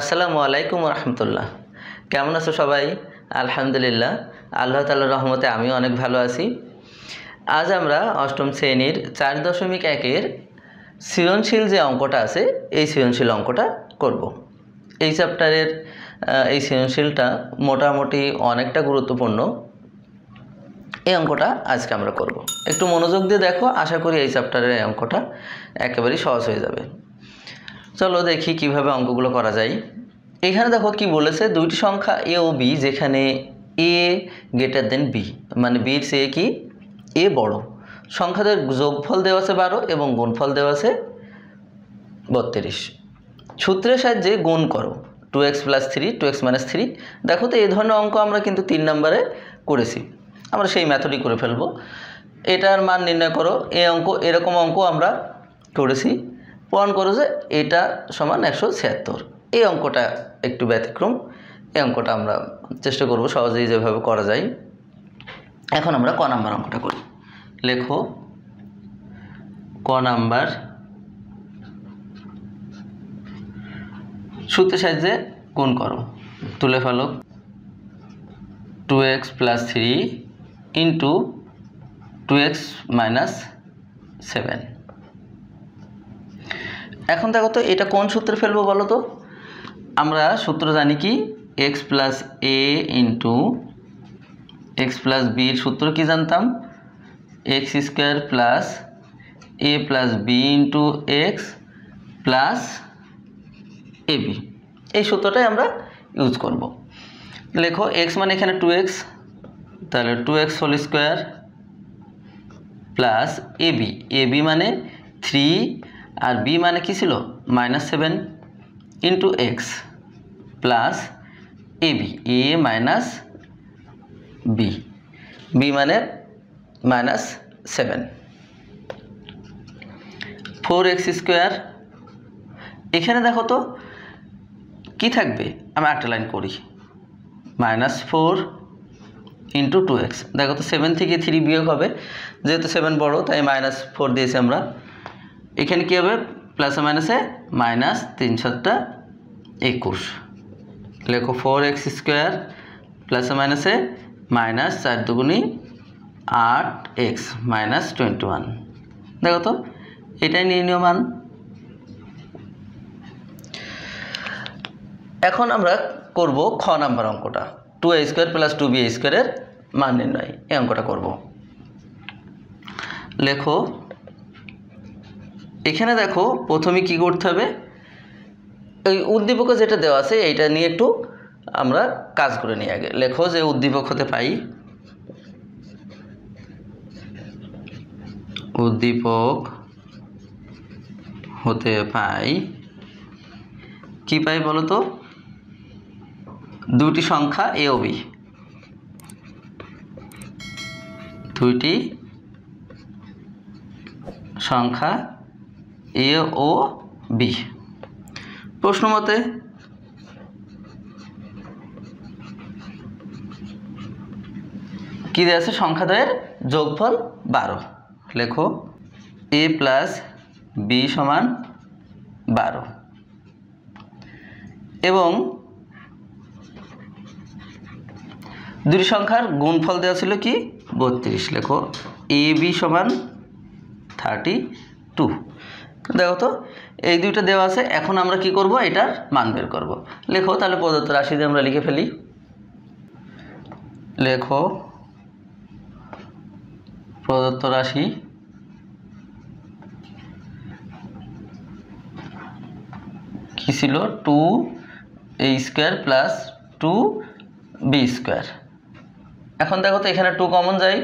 আসসালামু আলাইকুম রহমতুল্লাহ কেমন আছো সবাই আলহামদুলিল্লাহ আল্লাহ তাল রহমতে আমি অনেক ভালো আছি আজ আমরা অষ্টম শ্রেণীর চার দশমিক একের সৃজনশীল যে অঙ্কটা আছে এই সৃজনশীল অঙ্কটা করব। এই চ্যাপ্টারের এই সৃজনশীলটা মোটামুটি অনেকটা গুরুত্বপূর্ণ এই অঙ্কটা আজকে আমরা করব। একটু মনোযোগ দিয়ে দেখো আশা করি এই চ্যাপ্টারের অঙ্কটা একেবারেই সহজ হয়ে যাবে চলো দেখি কিভাবে অঙ্কগুলো করা যায় এখানে দেখো কি বলেছে দুইটি সংখ্যা এ ও বি যেখানে এ গ্রেটার দেন বি মানে বির চেয়ে কি এ বড় সংখ্যাদের যোগফল দেওয়া আছে বারো এবং গুণফল দেওয়া আছে বত্রিশ সূত্রের সাহায্যে গুণ করো two X plus three two X minus three দেখো তো এ ধরনের অঙ্ক আমরা কিন্তু তিন নম্বরে করেছি আমরা সেই ম্যাথডই করে ফেলব এটার মান নির্ণয় করো এ অঙ্ক এরকম অঙ্ক আমরা করেছি প্রমাণ করো যে এটা সমান একশো ছিয়াত্তর এই অঙ্কটা একটু ব্যতিক্রম এই অঙ্কটা আমরা চেষ্টা করব সহজেই যেভাবে করা যায় এখন আমরা ক নাম্বার অঙ্কটা করি লেখো ক নাম্বার সূত্রের সাহায্যে গুণ করো তুলে ফেলো two X plus three into two X minus seven এখন দেখো তো এটা কোন সূত্রে ফেলবো বলো তো আমরা সূত্র জানি কি X plus A into X plus বির সূত্র কি জানতাম X square plus A plus B into X plus A B এই সূত্রটাই আমরা ইউজ করব লেখো এক্স মানে এখানে টু এক্স তাহলে two X whole square plus A B A B মানে থ্রি আর বি মানে কী ছিল minus seven into X plus A B A minus B B মানে minus seven four X square এখানে দেখো তো কি থাকবে আমি একটা লাইন করি minus four into two X দেখো তো সেভেন থেকে থ্রি বিয়োগ হবে যেহেতু সেভেন বড় তাই মাইনাস ফোর দিয়েছি আমরা এখানে কী হবে প্লাস মাইনাসে মাইনাস তিন সাতটা একুশ লেখো ফোর এক্স স্কোয়ার প্লাস মাইনাসে মাইনাস চার দুগুণি আট এক্স মাইনাস টোয়েন্টি ওয়ান দেখো তো এটাই নির্ণীয় মান এখন আমরা করব খ নাম্বার অঙ্কটা two A square plus two B স্কোয়ারের মান নির্ণয় এই অঙ্কটা করব লেখো এখানে দেখো প্রথমে কি করতে হবে এই উদ্দীপক যেটা দেওয়া আছে এইটা নিয়ে একটু আমরা কাজ করে নিই আগে লেখো যে উদ্দীপক হতে পাই উদ্দীপক হতে পাই কি পাই বলো তো দুটি সংখ্যা এ ও বি দুইটি সংখ্যা এ ও বি প্রশ্ন মতে কী দেওয়া আছে সংখ্যাদ্বয়ের যোগফল বারো লেখো এ প্লাস বি সমান বারো এবং দুই সংখ্যার গুণফল দেওয়া ছিল কি বত্রিশ লেখো এ বি সমান থার্টি টু দেখো তো এই দুইটা দেওয়া আছে এখন আমরা কি করব এটার মান বের করব লেখো তাহলে প্রদত্ত রাশি দিয়ে আমরা লিখে ফেলি লেখো প্রদত্ত রাশি কী ছিল two A square plus two B square এখন দেখো তো এখানে টু কমন যায়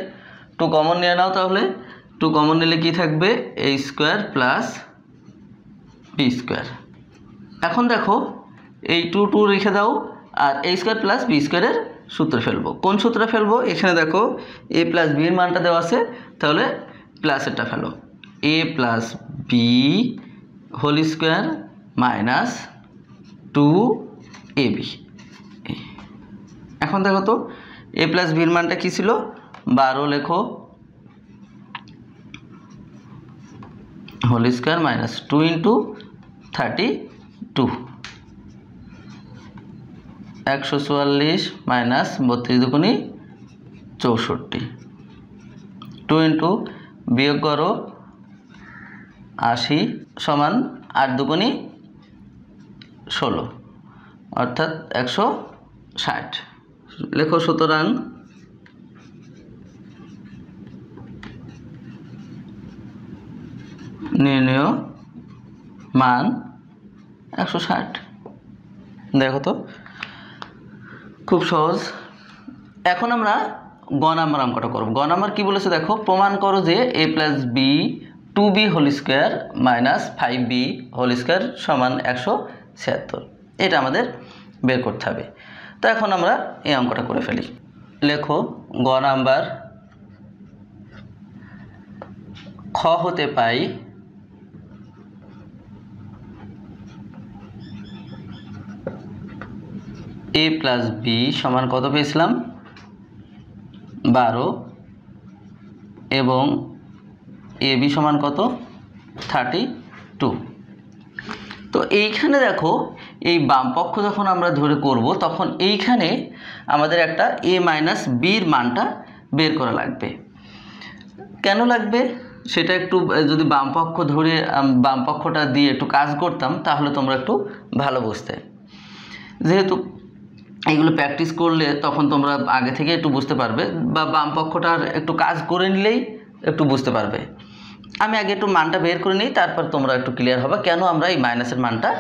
টু কমন নিয়ে নাও তাহলে টু কমন নিলে কি থাকবে A square plus P square এখন দেখো এই টু টু রেখে দাও আর এ স্কোয়ার প্লাস বি স্কোয়ারের সূত্র ফেলবো কোন সূত্রে ফেলবো এখানে দেখো এ প্লাস বি এর মানটা দেওয়া আছে তাহলে প্লাসেরটা ফেলো A plus B whole square minus two A B এখন দেখো তো এ প্লাস বির মানটা কী ছিল বারো লেখো whole square minus two into thirty two একশো চুয়াল্লিশ মাইনাস বত্রিশ দুগুণি চৌষট্টি টু ইন্টু বিয়োগ করো আশি সমান আট দুগুণি ষোলো অর্থাৎ একশো ষাট লেখো সুতরাং নির্ণয় মান একশো ষাট দেখো তো খুব সহজ এখন আমরা গনামার নাম্বার অঙ্কটা করব গ নাম্বার কী বলেছে দেখো প্রমাণ করো যে A plus B two B whole square minus five B whole square সমান একশো ছিয়াত্তর এটা আমাদের বের করতে হবে তো এখন আমরা এই অঙ্কটা করে ফেলি লেখো গ নাম্বার খ হতে পাই এ প্লাস বি সমান কত পেয়েছিলাম বারো এবং এ বি সমান কত থার্টি টু তো এইখানে দেখো এই বাম পক্ষ যখন আমরা ধরে করব তখন এইখানে আমাদের একটা এ মাইনাস বির মানটা বের করা লাগবে কেন লাগবে সেটা একটু যদি বাম পক্ষ ধরে বাম পক্ষটা দিয়ে একটু কাজ করতাম তাহলে তোমরা একটু ভালো বুঝতে যেহেতু এইগুলো প্র্যাকটিস করলে তখন তোমরা আগে থেকে একটু বুঝতে পারবে বা বাম পক্ষটার একটু কাজ করে নিলেই একটু বুঝতে পারবে আমি আগে একটু মানটা বের করে নিই তারপর তোমরা একটু ক্লিয়ার হবে কেন আমরা এই মাইনাসের মানটা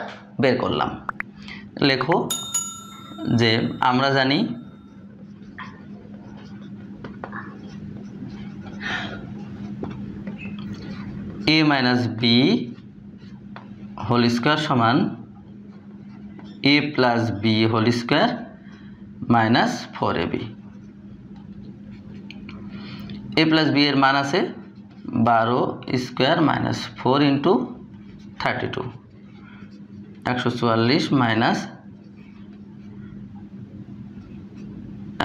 বের করলাম লেখো যে আমরা জানি A minus B whole square সমান A plus B whole square minus four A B A plus B এর মান আছে বারো square minus four into thirty two একশো চুয়াল্লিশ মাইনাস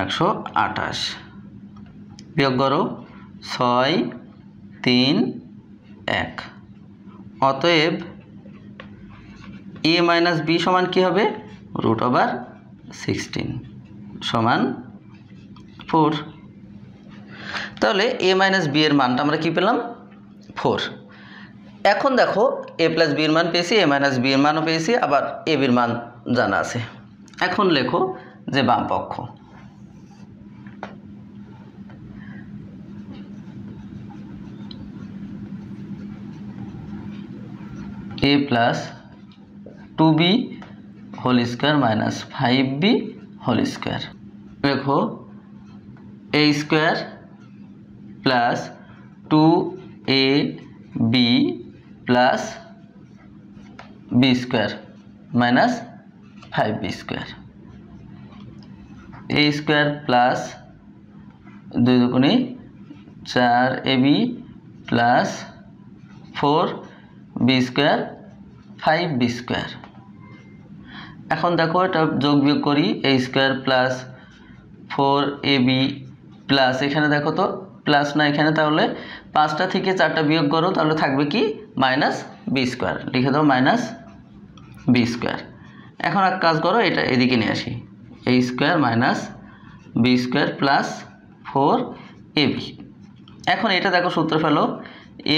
একশো আঠাশ বিয়োগ করো ছয় তিন এক অতএব এ মাইনাস বি সমান কী হবে রুট ওভার সিক্সটিন সমান ফোর তাহলে এ মাইনাস বি এর মানটা আমরা কি পেলাম ফোর এখন দেখো এ প্লাস বির মান পেয়েছি এ মাইনাস বি এর মানও পেয়েছি আবার এ বির মান জানা আছে এখন লেখো যে বাম পক্ষ A plus two B whole square minus five B whole square देखो A square plus two A B plus B square minus five B square A square plus दो दुगुनी चार A B plus four B square five B square এখন দেখো এটা যোগ বিয়োগ করি A square plus four A B plus এখানে দেখো তো প্লাস না এখানে তাহলে পাঁচটা থেকে চারটা বিয়োগ করো তাহলে থাকবে কি মাইনাস বি স্কোয়ার লিখে দাও মাইনাস বি স্কোয়ার এখন এক কাজ করো এটা এদিকে নিয়ে আসি A square minus B square plus four A B এখন এটা দেখো সূত্র ফেলো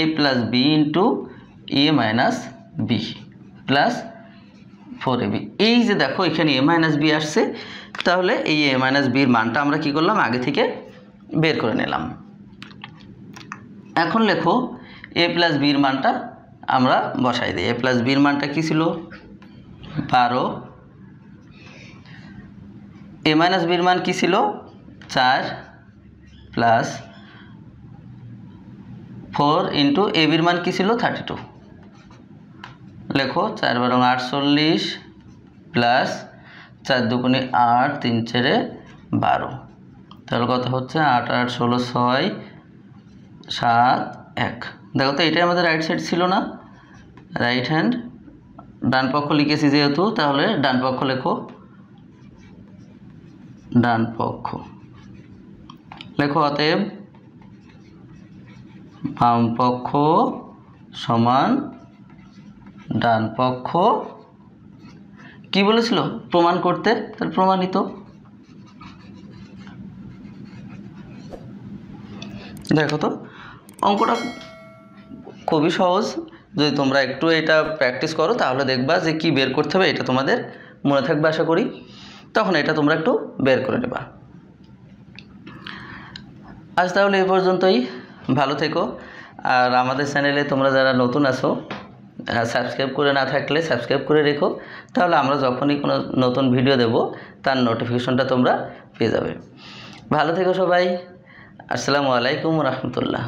A plus B into A minus B plus four A B এই যে দেখো এখানে এ মাইনাস বি আসছে তাহলে এই এ মাইনাস বির মানটা আমরা কি করলাম আগে থেকে বের করে নিলাম এখন লেখো এ প্লাস বির মানটা আমরা বসাই দিই এ প্লাস বির মানটা কী ছিল বারো এ মাইনাস বির মান কী ছিল চার প্লাস ফোর ইন্টু এ বির মান কী ছিল থার্টি টু লেখো চার বারং আটচল্লিশ প্লাস চার দুকুনি আট তিন চারে বারো তাহলে কথা হচ্ছে আট আট ষোলো ছয় সাত এক দেখো তো এটাই আমাদের রাইট সাইড ছিল না রাইট হ্যান্ড ডান পক্ষ লিখেছি যেহেতু তাহলে ডান পক্ষ লেখো ডান পক্ষ লেখো অতএব বাম পক্ষ সমান ডান পক্ষ কি বলেছিল প্রমাণ করতে তার প্রমাণিত দেখো তো অঙ্কটা খুবই সহজ যদি তোমরা একটু এটা প্র্যাকটিস করো তাহলে দেখবা যে কি বের করতে হবে এটা তোমাদের মনে থাকবে আশা করি তখন এটা তোমরা একটু বের করে নেবা আজ তাহলে এ পর্যন্তই ভালো থেকো আর আমাদের চ্যানেলে তোমরা যারা নতুন আছো সাবস্ক্রাইব হ্যাঁ, করে না থাকলে সাবস্ক্রাইব করে রেখো তাহলে আমরা যখনই কোনো নতুন ভিডিও দেব তার নোটিফিকেশনটা তোমরা পেয়ে যাবে ভালো থেকো সবাই আসসালামু আলাইকুম রহমতুল্লাহ